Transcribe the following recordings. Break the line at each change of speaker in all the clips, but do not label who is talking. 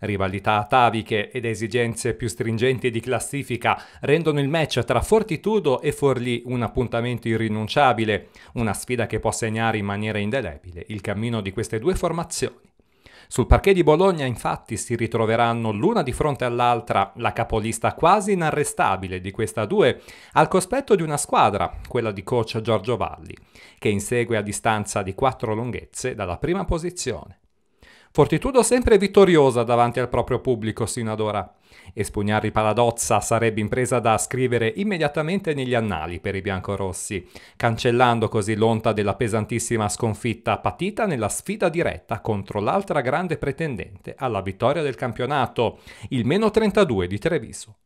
Rivalità ataviche ed esigenze più stringenti di classifica rendono il match tra Fortitudo e Forlì un appuntamento irrinunciabile, una sfida che può segnare in maniera indelebile il cammino di queste due formazioni. Sul parquet di Bologna infatti si ritroveranno l'una di fronte all'altra la capolista quasi inarrestabile di questa due al cospetto di una squadra, quella di coach Giorgio Valli, che insegue a distanza di quattro lunghezze dalla prima posizione. Fortitudo sempre vittoriosa davanti al proprio pubblico sino ad ora. Espugnarli Paladozza sarebbe impresa da scrivere immediatamente negli annali per i biancorossi, cancellando così l'onta della pesantissima sconfitta patita nella sfida diretta contro l'altra grande pretendente alla vittoria del campionato, il meno 32 di Treviso.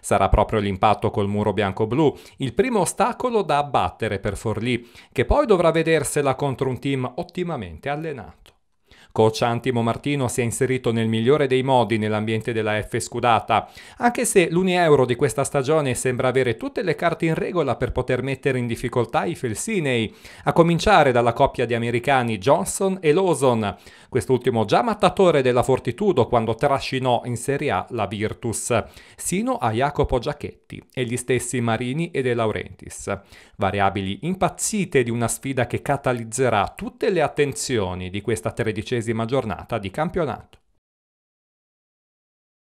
Sarà proprio l'impatto col muro bianco-blu il primo ostacolo da abbattere per Forlì, che poi dovrà vedersela contro un team ottimamente allenato. Coach Antimo Martino si è inserito nel migliore dei modi nell'ambiente della F Scudata, anche se l'Unieuro di questa stagione sembra avere tutte le carte in regola per poter mettere in difficoltà i felsinei, a cominciare dalla coppia di americani Johnson e Lawson, quest'ultimo già mattatore della Fortitudo quando trascinò in Serie A la Virtus, sino a Jacopo Giachetti e gli stessi Marini e De Laurentiis, variabili impazzite di una sfida che catalizzerà tutte le attenzioni di questa tredicesima diciannovesima giornata di campionato.